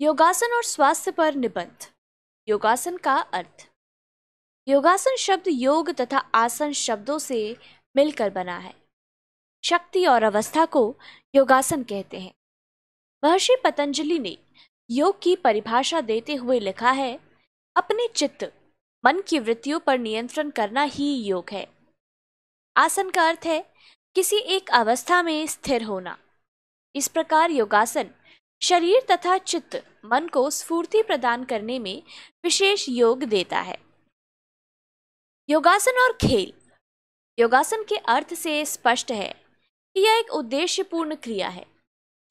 योगासन और स्वास्थ्य पर निबंध योगासन का अर्थ योगासन शब्द योग तथा आसन शब्दों से मिलकर बना है शक्ति और अवस्था को योगासन कहते हैं महर्षि पतंजलि ने योग की परिभाषा देते हुए लिखा है अपने चित्त मन की वृत्तियों पर नियंत्रण करना ही योग है आसन का अर्थ है किसी एक अवस्था में स्थिर होना इस प्रकार योगासन शरीर तथा चित्त मन को स्फूर्ति प्रदान करने में विशेष योग देता है योगासन और खेल योगासन के अर्थ से स्पष्ट है कि यह एक उद्देश्यपूर्ण क्रिया है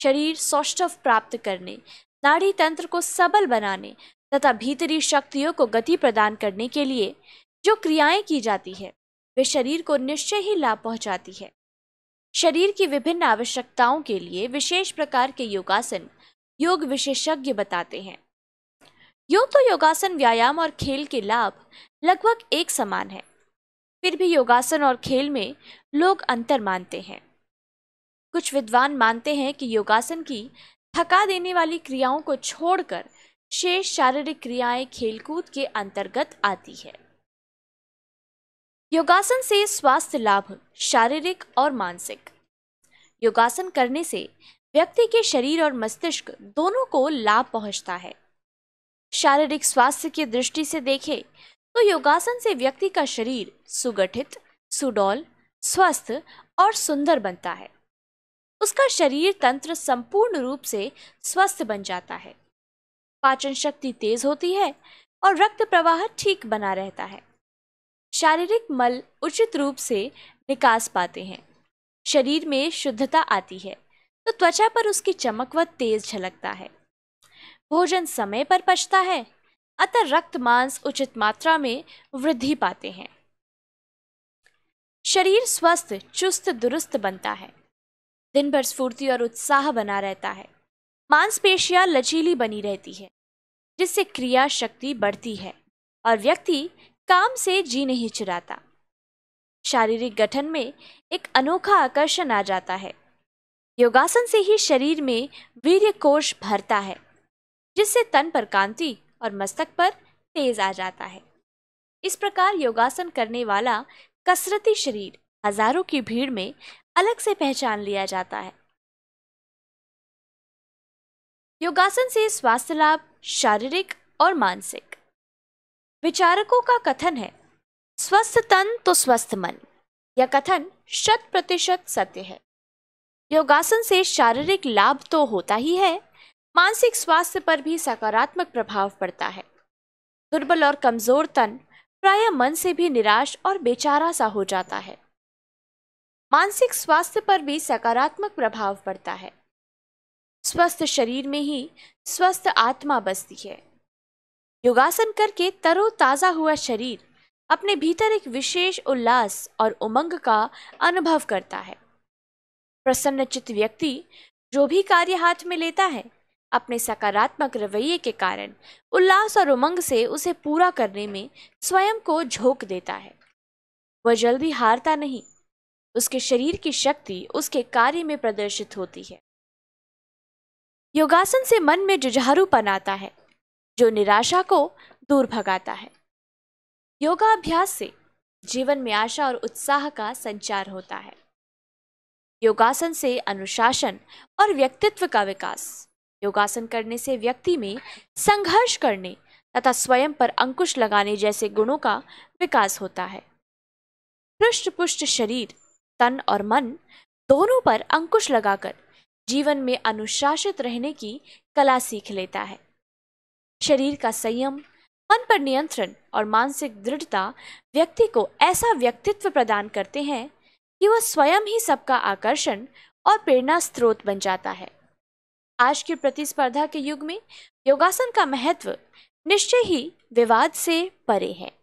शरीर सौष्ठव प्राप्त करने नाड़ी तंत्र को सबल बनाने तथा भीतरी शक्तियों को गति प्रदान करने के लिए जो क्रियाएं की जाती है वे शरीर को निश्चय ही लाभ पहुंचाती है शरीर की विभिन्न आवश्यकताओं के लिए विशेष प्रकार के योगासन योग विशेषज्ञ बताते हैं योग तो योगासन व्यायाम और खेल के लाभ लगभग एक समान है फिर भी योगासन और खेल में लोग अंतर मानते हैं कुछ विद्वान मानते हैं कि योगासन की थका देने वाली क्रियाओं को छोड़कर शेष शारीरिक क्रियाएं खेलकूद के अंतर्गत आती है योगासन से स्वास्थ्य लाभ शारीरिक और मानसिक योगासन करने से व्यक्ति के शरीर और मस्तिष्क दोनों को लाभ पहुंचता है शारीरिक स्वास्थ्य की दृष्टि से देखें तो योगासन से व्यक्ति का शरीर सुगठित सुडौल स्वस्थ और सुंदर बनता है उसका शरीर तंत्र संपूर्ण रूप से स्वस्थ बन जाता है पाचन शक्ति तेज होती है और रक्त प्रवाह ठीक बना रहता है शारीरिक मल उचित रूप से निकास पाते हैं शरीर में शुद्धता आती है तो त्वचा पर उसकी चमक व तेज झलकता है भोजन समय पर पचता है अतः रक्त मांस उचित मात्रा में वृद्धि पाते हैं शरीर स्वस्थ चुस्त दुरुस्त बनता है दिन भर स्फूर्ति और उत्साह बना रहता है मांसपेशियां लचीली बनी रहती है जिससे क्रिया शक्ति बढ़ती है और व्यक्ति काम से जी नहीं चुराता शारीरिक गठन में एक अनोखा आकर्षण आ जाता है योगासन से ही शरीर में वीर्य कोश भरता है जिससे तन पर कांति और मस्तक पर तेज आ जाता है इस प्रकार योगासन करने वाला कसरती शरीर हजारों की भीड़ में अलग से पहचान लिया जाता है योगासन से स्वास्थ्य लाभ शारीरिक और मानसिक विचारकों का कथन है स्वस्थ तन तो स्वस्थ मन यह कथन शत प्रतिशत सत्य है योगासन से शारीरिक लाभ तो होता ही है मानसिक स्वास्थ्य पर भी सकारात्मक प्रभाव पड़ता है दुर्बल और कमजोर तन प्राय मन से भी निराश और बेचारा सा हो जाता है मानसिक स्वास्थ्य पर भी सकारात्मक प्रभाव पड़ता है स्वस्थ शरीर में ही स्वस्थ आत्मा बसती है योगासन करके तरोताज़ा हुआ शरीर अपने भीतर एक विशेष उल्लास और उमंग का अनुभव करता है प्रसन्नचित व्यक्ति जो भी कार्य हाथ में लेता है अपने सकारात्मक रवैये के कारण उल्लास और उमंग से उसे पूरा करने में स्वयं को झोंक देता है वह जल्दी हारता नहीं उसके शरीर की शक्ति उसके कार्य में प्रदर्शित होती है योगासन से मन में जुझारूपन आता है जो निराशा को दूर भगाता है योगाभ्यास से जीवन में आशा और उत्साह का संचार होता है योगासन से अनुशासन और व्यक्तित्व का विकास योगासन करने से व्यक्ति में संघर्ष करने तथा स्वयं पर अंकुश लगाने जैसे गुणों का विकास होता है हृष्ट पुष्ट शरीर तन और मन दोनों पर अंकुश लगाकर जीवन में अनुशासित रहने की कला सीख लेता है शरीर का संयम मन पर नियंत्रण और मानसिक दृढ़ता व्यक्ति को ऐसा व्यक्तित्व प्रदान करते हैं कि वह स्वयं ही सबका आकर्षण और प्रेरणा स्रोत बन जाता है आज की प्रतिस्पर्धा के युग में योगासन का महत्व निश्चय ही विवाद से परे है